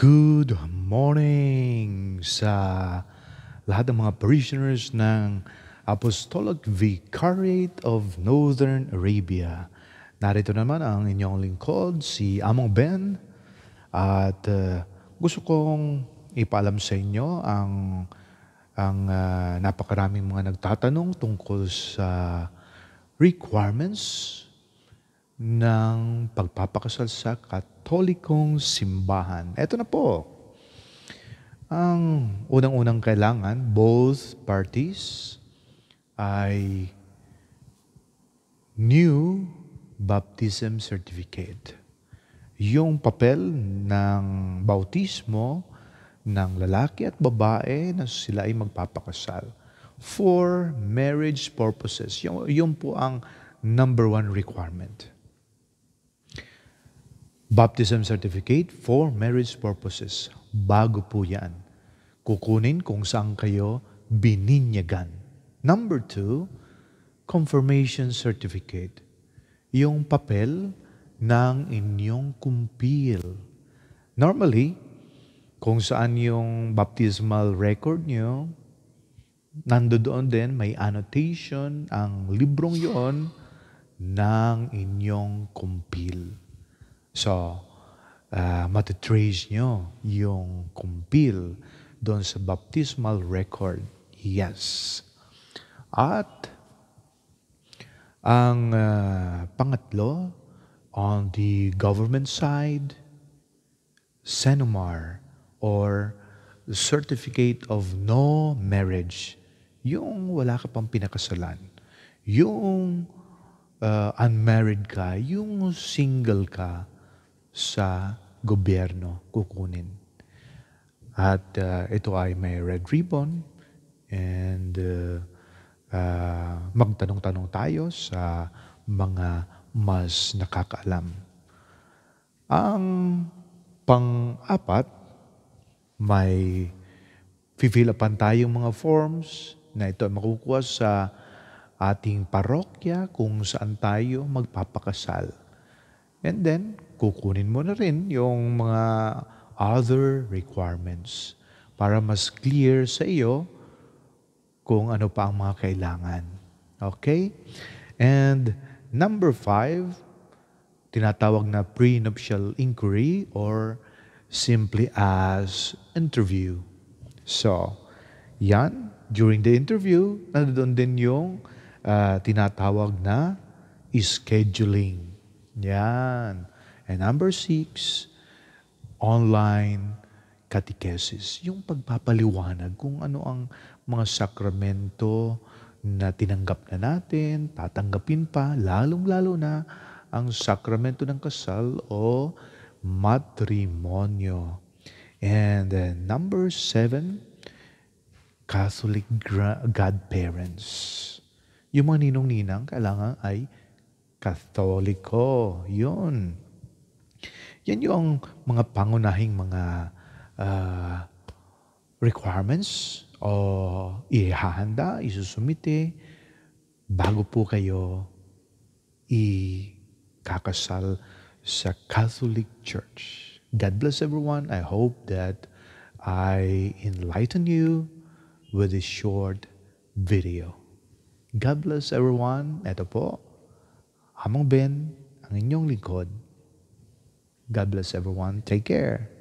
Good morning sa lahat ng mga parishioners ng Apostolic Vicariate of Northern Arabia. Narito naman ang inyong lingkod, si Among Ben. At uh, gusto kong ipaalam sa inyo ang ang uh, napakaraming mga nagtatanong tungkol sa requirements ng pagpapakasal sa katolikong simbahan. Ito na po. Ang unang-unang kailangan, both parties ay new baptism certificate. Yung papel ng bautismo ng lalaki at babae na sila ay magpapakasal for marriage purposes. Yung, yung po ang number one requirement. Baptism Certificate for Marriage Purposes. Bago po yan. Kukunin kung saan kayo bininyagan. Number two, Confirmation Certificate. Yung papel ng inyong kumpil. Normally, kung saan yung baptismal record nyo, nandoon din, may annotation ang librong yon ng inyong kumpil. So, uh, matitrace nyo yung kumpil doon sa baptismal record. Yes. At ang uh, pangatlo, on the government side, Senomar or Certificate of No Marriage, yung wala ka pang pinakasalan, yung uh, unmarried ka, yung single ka, sa gobyerno kukunin. At uh, ito ay may red ribbon and uh, uh, magtanong-tanong tayo sa mga mas nakakaalam. Ang pang-apat, may fill upan tayong mga forms na ito ay makukuha sa ating parokya kung saan tayo magpapakasal. And then, kukunin mo na rin yung mga other requirements para mas clear sa iyo kung ano pa ang mga kailangan. Okay? And number five, tinatawag na prenuptial inquiry or simply as interview. So, yan, during the interview, nandoon din yung uh, tinatawag na scheduling. Yan. And number six, online catechesis. Yung pagpapaliwanag kung ano ang mga sakramento na tinanggap na natin, tatanggapin pa, lalong-lalo na ang sakramento ng kasal o matrimonyo. And uh, number seven, Catholic godparents. Yung mga ninong-ninang kailangan ay Katoliko. Yun. Yan yung mga pangunahing mga uh, requirements o ihahanda, isusumite bago po kayo ikakasal sa Catholic Church. God bless everyone. I hope that I enlighten you with this short video. God bless everyone. Ito po, Among Ben, ang inyong lingkod, God bless everyone. Take care.